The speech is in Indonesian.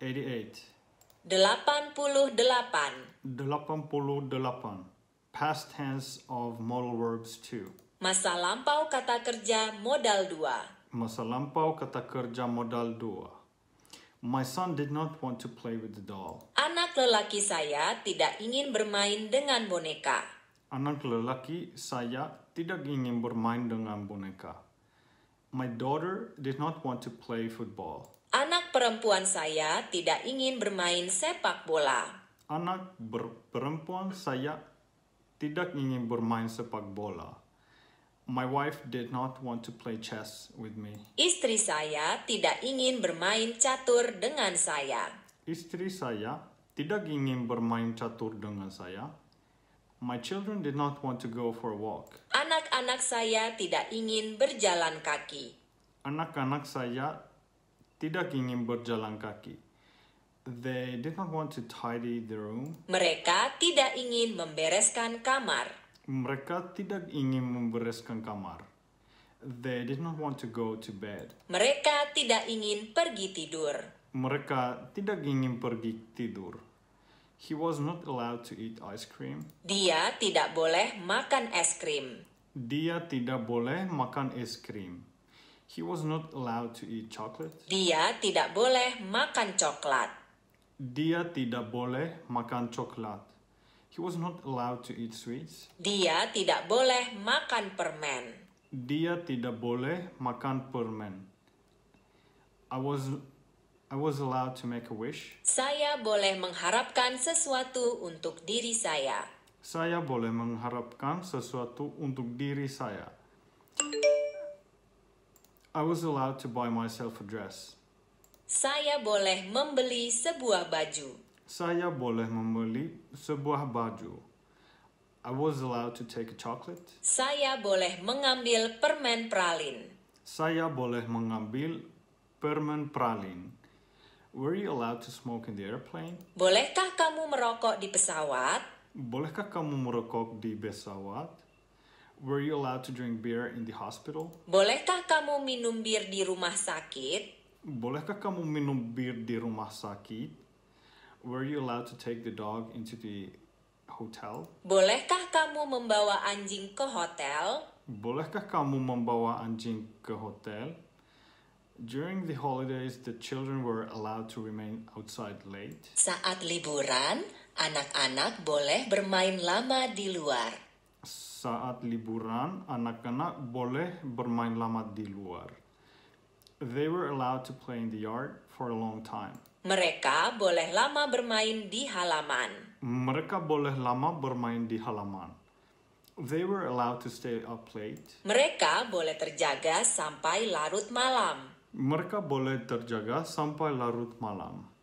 88. 88. Past tense of modal verbs 2. Masa lampau kata kerja modal 2. Masa lampau kata kerja modal 2. My son did not want to play with the doll. Anak lelaki saya tidak ingin bermain dengan boneka. Anak lelaki saya tidak ingin bermain dengan boneka. My daughter did not want to play football perempuan saya tidak ingin bermain sepak bola. Anak perempuan saya tidak ingin bermain sepak bola. My wife did not want to play chess with me. Istri saya tidak ingin bermain catur dengan saya. Istri saya tidak ingin bermain catur dengan saya. My children did not want to go for a walk. Anak-anak saya tidak ingin berjalan kaki. Anak-anak saya tidak ingin berjalan kaki. They did not want to tidy the room. Mereka tidak ingin membereskan kamar. Mereka tidak ingin membereskan kamar. They did not want to go to bed. Mereka tidak ingin pergi tidur. Mereka tidak ingin pergi tidur. He was not allowed to eat ice cream. Dia tidak boleh makan es krim. Dia tidak boleh makan es krim. He was not allowed to eat chocolate. Dia tidak boleh makan coklat. Dia tidak boleh makan coklat. He was not allowed to eat sweets. Dia tidak boleh makan permen. Dia tidak boleh makan permen. I was I was allowed to make a wish. Saya boleh mengharapkan sesuatu untuk diri saya. Saya boleh mengharapkan sesuatu untuk diri saya. I was allowed to buy myself a dress. Saya boleh membeli sebuah baju. Saya boleh membeli sebuah baju. I was allowed to take a chocolate. Saya boleh mengambil permen pralin. Saya boleh mengambil permen pralin. Were you allowed to smoke in the airplane? Bolehkah kamu merokok di pesawat? Bolehkah kamu merokok di pesawat? Were you allowed to drink beer in the hospital? Bolehkah kamu minum bir di rumah sakit? Bolehkah kamu minum bir di rumah sakit? Were you allowed to take the dog into the hotel? Bolehkah kamu membawa anjing ke hotel? Bolehkah kamu membawa anjing ke hotel? During the holidays, the children were allowed to remain outside late. Saat liburan, anak-anak boleh bermain lama di luar saat liburan, anak-anak boleh bermain lama di luar. They were allowed to play in the yard for a long time. Mereka boleh lama bermain di halaman. Mereka boleh lama bermain di halaman. They were allowed to stay up late. Mereka boleh terjaga sampai larut malam. Mereka boleh terjaga sampai larut malam.